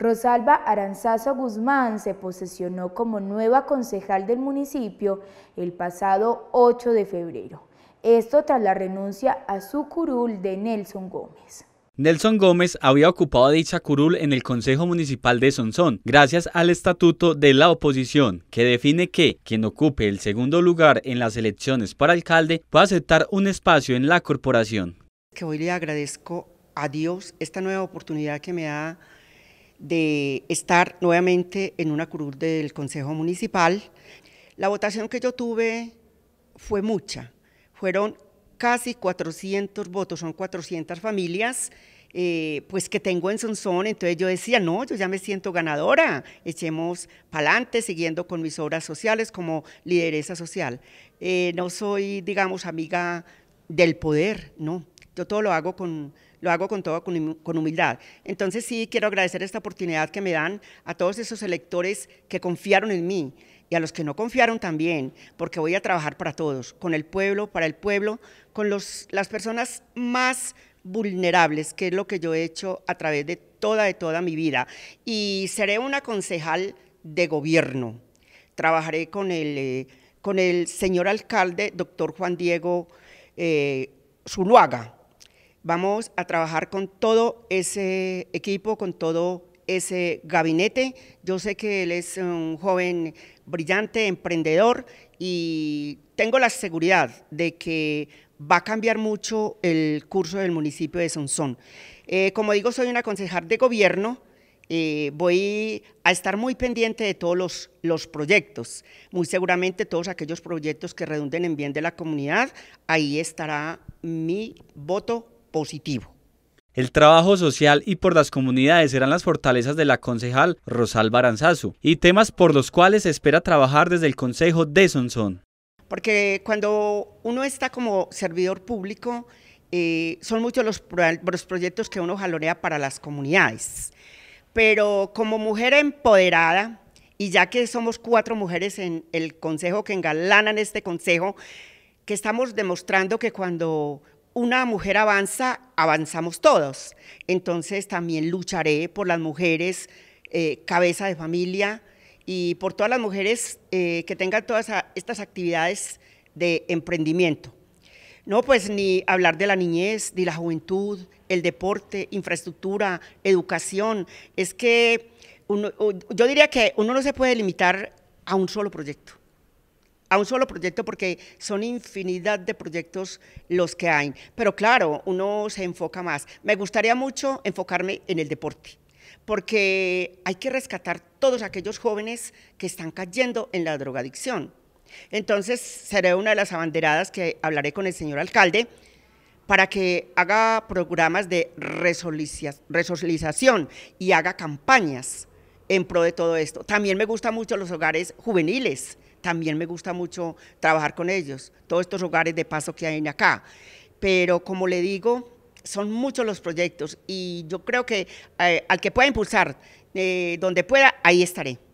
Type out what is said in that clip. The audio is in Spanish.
Rosalba Aranzazo Guzmán se posesionó como nueva concejal del municipio el pasado 8 de febrero. Esto tras la renuncia a su curul de Nelson Gómez. Nelson Gómez había ocupado dicha curul en el Consejo Municipal de Sonsón, gracias al Estatuto de la Oposición, que define que quien ocupe el segundo lugar en las elecciones para alcalde puede aceptar un espacio en la corporación. Que hoy le agradezco a Dios esta nueva oportunidad que me da de estar nuevamente en una curul del Consejo Municipal. La votación que yo tuve fue mucha, fueron casi 400 votos, son 400 familias, eh, pues que tengo en Sonsón, entonces yo decía, no, yo ya me siento ganadora, echemos para adelante siguiendo con mis obras sociales como lideresa social. Eh, no soy, digamos, amiga del poder, no, yo todo lo hago con, lo hago con todo, con humildad. Entonces sí quiero agradecer esta oportunidad que me dan a todos esos electores que confiaron en mí y a los que no confiaron también, porque voy a trabajar para todos, con el pueblo, para el pueblo, con las personas más vulnerables, que es lo que yo he hecho a través de toda, de toda mi vida. Y seré una concejal de gobierno. Trabajaré con el, eh, con el señor alcalde, doctor Juan Diego eh, Zuluaga Vamos a trabajar con todo ese equipo, con todo ese gabinete. Yo sé que él es un joven brillante, emprendedor y tengo la seguridad de que va a cambiar mucho el curso del municipio de Sonsón. Eh, como digo, soy una concejal de gobierno. Eh, voy a estar muy pendiente de todos los, los, proyectos, muy seguramente todos aquellos proyectos que redunden en bien de la comunidad, ahí estará mi voto positivo. El trabajo social y por las comunidades eran las fortalezas de la concejal Rosal Baranzazu y temas por los cuales se espera trabajar desde el Consejo de Sonsón. Porque cuando uno está como servidor público, eh, son muchos los, los proyectos que uno jalonea para las comunidades. Pero como mujer empoderada, y ya que somos cuatro mujeres en el consejo que engalanan este consejo, que estamos demostrando que cuando una mujer avanza, avanzamos todos. Entonces también lucharé por las mujeres, eh, cabeza de familia, y por todas las mujeres eh, que tengan todas estas actividades de emprendimiento. No, pues ni hablar de la niñez, de la juventud, el deporte, infraestructura, educación. Es que yo diría que uno no se puede limitar a un solo proyecto a un solo proyecto porque son infinidad de proyectos los que hay. Pero claro, uno se enfoca más. Me gustaría mucho enfocarme en el deporte porque hay que rescatar todos aquellos jóvenes que están cayendo en la drogadicción. Entonces, seré una de las abanderadas que hablaré con el señor alcalde para que haga programas de resocialización y haga campañas en pro de todo esto. También me gustan mucho los hogares juveniles, también me gusta mucho trabajar con ellos, todos estos hogares de paso que hay acá. Pero como le digo, son muchos los proyectos y yo creo que eh, al que pueda impulsar, eh, donde pueda, ahí estaré.